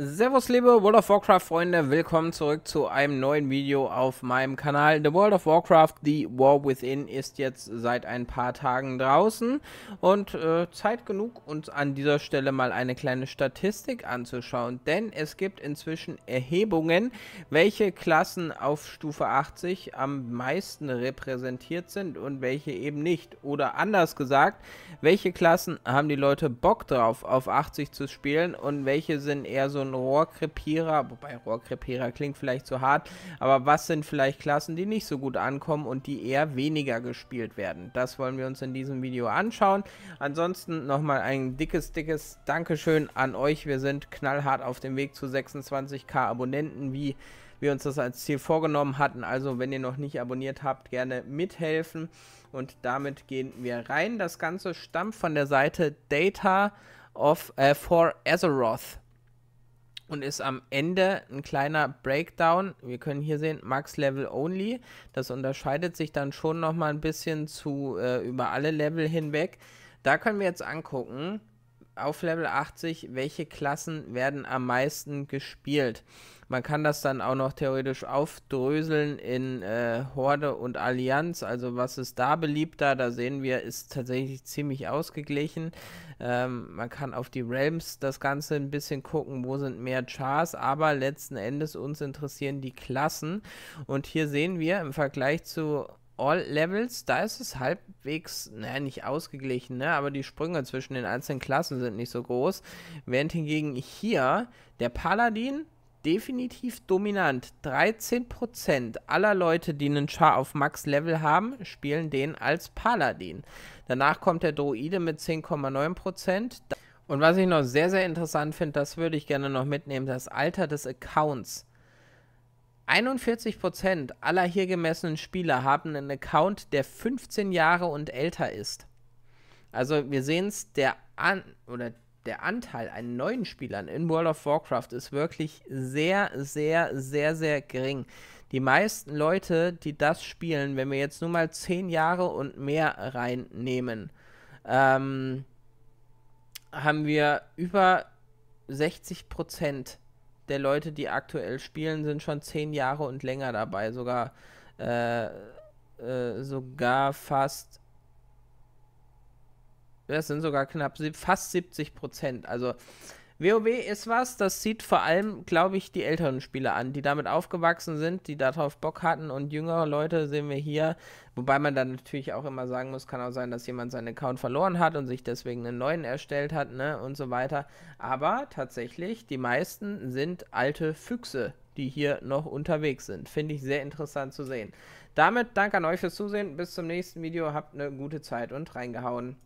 Servus liebe World of Warcraft Freunde, willkommen zurück zu einem neuen Video auf meinem Kanal. The World of Warcraft, The War Within ist jetzt seit ein paar Tagen draußen und äh, Zeit genug uns an dieser Stelle mal eine kleine Statistik anzuschauen, denn es gibt inzwischen Erhebungen, welche Klassen auf Stufe 80 am meisten repräsentiert sind und welche eben nicht. Oder anders gesagt, welche Klassen haben die Leute Bock drauf auf 80 zu spielen und welche sind eher so ein ein Rohrkrepierer, wobei Rohrkrepierer klingt vielleicht zu hart, aber was sind vielleicht Klassen, die nicht so gut ankommen und die eher weniger gespielt werden? Das wollen wir uns in diesem Video anschauen. Ansonsten nochmal ein dickes, dickes Dankeschön an euch. Wir sind knallhart auf dem Weg zu 26k Abonnenten, wie wir uns das als Ziel vorgenommen hatten. Also wenn ihr noch nicht abonniert habt, gerne mithelfen. Und damit gehen wir rein. Das Ganze stammt von der Seite Data of äh, for Azeroth und ist am Ende ein kleiner Breakdown. Wir können hier sehen, Max Level Only. Das unterscheidet sich dann schon nochmal ein bisschen zu äh, über alle Level hinweg. Da können wir jetzt angucken, auf Level 80, welche Klassen werden am meisten gespielt. Man kann das dann auch noch theoretisch aufdröseln in äh, Horde und Allianz. Also was ist da beliebter? Da sehen wir, ist tatsächlich ziemlich ausgeglichen. Ähm, man kann auf die Realms das Ganze ein bisschen gucken, wo sind mehr Chars. Aber letzten Endes uns interessieren die Klassen. Und hier sehen wir im Vergleich zu All-Levels, da ist es halbwegs, naja, nicht ausgeglichen, ne? aber die Sprünge zwischen den einzelnen Klassen sind nicht so groß. Während hingegen hier der Paladin definitiv dominant. 13% aller Leute, die einen Char auf Max-Level haben, spielen den als Paladin. Danach kommt der Droide mit 10,9%. Und was ich noch sehr, sehr interessant finde, das würde ich gerne noch mitnehmen, das Alter des Accounts. 41% aller hier gemessenen Spieler haben einen Account, der 15 Jahre und älter ist. Also wir sehen es, der, An der Anteil an neuen Spielern in World of Warcraft ist wirklich sehr, sehr, sehr, sehr gering. Die meisten Leute, die das spielen, wenn wir jetzt nur mal 10 Jahre und mehr reinnehmen, ähm, haben wir über 60 Prozent der Leute, die aktuell spielen, sind schon zehn Jahre und länger dabei. Sogar, äh, äh, sogar fast. Das sind sogar knapp fast 70 Prozent. Also WoW ist was, das zieht vor allem, glaube ich, die älteren Spieler an, die damit aufgewachsen sind, die darauf Bock hatten und jüngere Leute sehen wir hier. Wobei man dann natürlich auch immer sagen muss, kann auch sein, dass jemand seinen Account verloren hat und sich deswegen einen neuen erstellt hat, ne, und so weiter. Aber tatsächlich, die meisten sind alte Füchse, die hier noch unterwegs sind. Finde ich sehr interessant zu sehen. Damit danke an euch fürs Zusehen. Bis zum nächsten Video. Habt eine gute Zeit und reingehauen.